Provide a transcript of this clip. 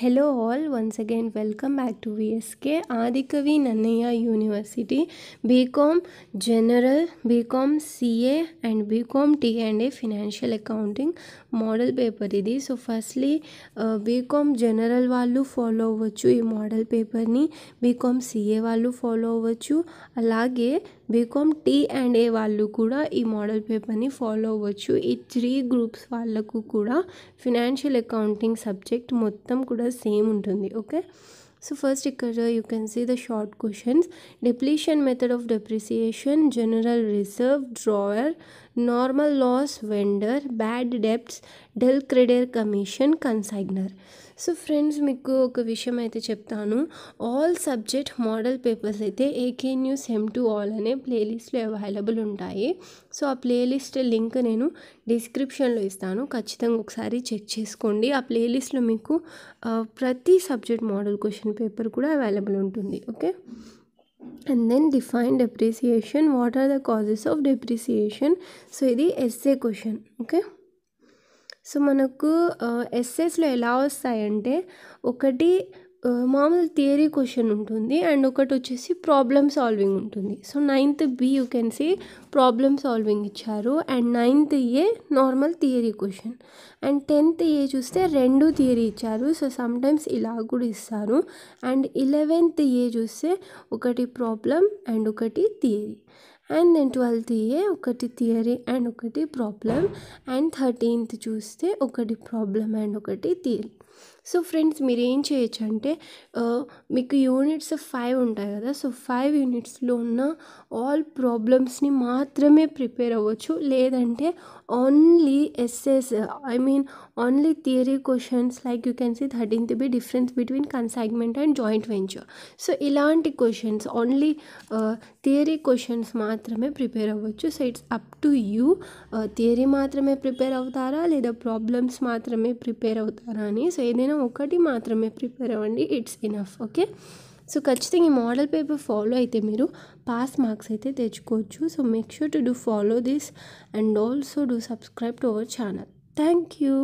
hello all once again welcome back to V S K Adikavi Nannaya university B com general B com C A and B com T and A financial accounting model paper ఇది so firstly B com general వాళ్ళు follow అవ్వచ్చు ఈ model పేపర్ని BCom CA వాళ్ళు follow అవ్వచ్చు అలాగే BCom tea and ఏ వాళ్ళు కూడా ఈ మోడల్ పేపర్ని ఫాలో అవ్వచ్చు ఈ త్రీ గ్రూప్స్ వాళ్ళకు కూడా ఫినాన్షియల్ అకౌంటింగ్ సబ్జెక్ట్ మొత్తం కూడా same untundi okay so first you can see the short questions depletion method of depreciation general reserve drawer normal loss vendor bad debts del credere commission consignor so friends మీకు ఒక విషయం అయితే చెప్తాను all subject model papers అయితే A K news M to all అనే ప్లేలిస్ట్లో available ఉంటాయి so ఆ ప్లేలిస్ట్ లింక్ నేను డిస్క్రిప్షన్లో ఇస్తాను ఖచ్చితంగా ఒకసారి చెక్ చేసుకోండి ఆ ప్లేలిస్ట్లో మీకు ప్రతి సబ్జెక్ట్ మోడల్ క్వశ్చన్ పేపర్ కూడా అవైలబుల్ ఉంటుంది okay and then define depreciation what are the causes of depreciation so ఇది ఎస్ఏ క్వశ్చన్ ఓకే సో మనకు ఎస్ఎస్లో uh, ఎలా వస్తాయంటే ఒకటి మామూలు థియరీ క్వశ్చన్ ఉంటుంది అండ్ ఒకటి వచ్చేసి ప్రాబ్లమ్ సాల్వింగ్ ఉంటుంది so ninth B you can see problem solving ఇచ్చారు and ninth A normal theory question and tenth A చూస్తే రెండు థియరీ ఇచ్చారు సో సమ్టైమ్స్ ఇలా కూడా ఇస్తారు అండ్ ఇలెవెన్త్ ఏ చూస్తే ఒకటి ప్రాబ్లం అండ్ ఒకటి theory and then twelfth A ఒకటి థియరీ అండ్ ఒకటి ప్రాబ్లం అండ్ థర్టీన్త్ చూస్తే ఒకటి ప్రాబ్లం అండ్ ఒకటి థియరీ సో ఫ్రెండ్స్ మీరు ఏం చేయొచ్చు అంటే మీకు యూనిట్స్ ఫైవ్ ఉంటాయి కదా సో ఫైవ్ యూనిట్స్లో ఉన్న ఆల్ ప్రాబ్లమ్స్ని మాత్రమే ప్రిపేర్ అవ్వచ్చు లేదంటే only SS I mean only theory questions like you can see thirteenth B difference between consignment and joint venture so ఇలాంటి క్వశ్చన్స్ ఓన్లీ థియరీ క్వశ్చన్స్ మాత్రమే ప్రిపేర్ అవ్వచ్చు so it's up to you theory మాత్రమే prepare అవుతారా లేదా problems మాత్రమే prepare అవుతారా అని so ఏదైనా కేవలం ఒకటి మాత్రమే ప్రిపేర్ అవ్వండి ఇట్స్ ఇనఫ్ ఓకే సో ఖచ్చితంగా ఈ మోడల్ పేపర్ ఫాలో అయితే మీరు పాస్ మార్క్స్ అయితే తెచ్చుకోవచ్చు so make sure to do follow this and also do subscribe to our channel thank you